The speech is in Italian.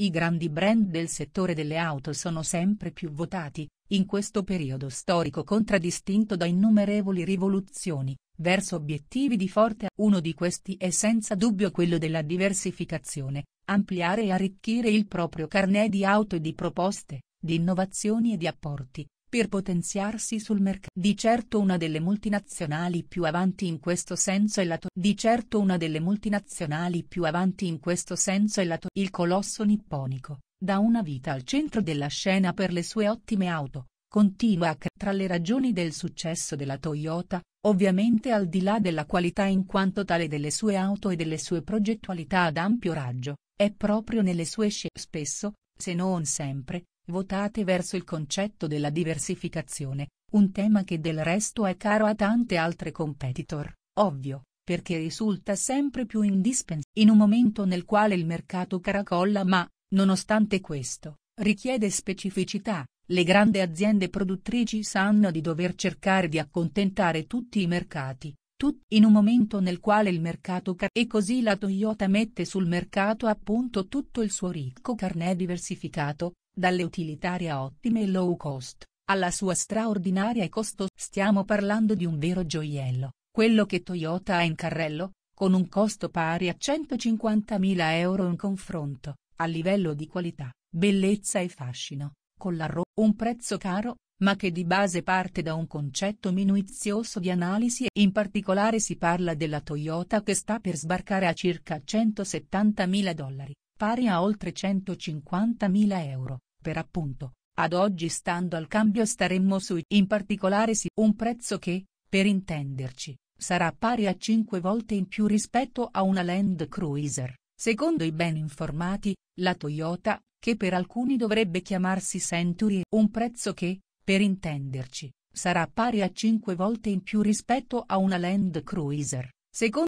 I grandi brand del settore delle auto sono sempre più votati, in questo periodo storico contraddistinto da innumerevoli rivoluzioni, verso obiettivi di forte. Uno di questi è senza dubbio quello della diversificazione, ampliare e arricchire il proprio carnet di auto e di proposte, di innovazioni e di apporti, per potenziarsi sul mercato. Di certo una delle multinazionali più avanti in questo senso è la Toyota. Di certo una delle multinazionali più avanti in questo senso è la Toyota. Il colosso nipponico, da una vita al centro della scena per le sue ottime auto, continua a creare. Tra le ragioni del successo della Toyota, ovviamente al di là della qualità in quanto tale delle sue auto e delle sue progettualità ad ampio raggio, è proprio nelle sue scelte spesso, se non sempre, Votate verso il concetto della diversificazione, un tema che del resto è caro a tante altre competitor, ovvio, perché risulta sempre più indispensabile in un momento nel quale il mercato caracolla ma, nonostante questo, richiede specificità, le grandi aziende produttrici sanno di dover cercare di accontentare tutti i mercati, tutti in un momento nel quale il mercato car e così la Toyota mette sul mercato appunto tutto il suo ricco carnet diversificato, dalle utilitarie ottime e low cost, alla sua straordinaria e costo. Stiamo parlando di un vero gioiello, quello che Toyota ha in carrello, con un costo pari a 150.000 euro in confronto, a livello di qualità, bellezza e fascino, con la RO, un prezzo caro, ma che di base parte da un concetto minuzioso di analisi e in particolare si parla della Toyota che sta per sbarcare a circa 170.000 dollari, pari a oltre 150.000 euro, per appunto, ad oggi stando al cambio staremmo sui in particolare sì un prezzo che, per intenderci, sarà pari a 5 volte in più rispetto a una Land Cruiser, secondo i ben informati, la Toyota, che per alcuni dovrebbe chiamarsi Century, un prezzo che, per intenderci, sarà pari a 5 volte in più rispetto a una Land Cruiser, secondo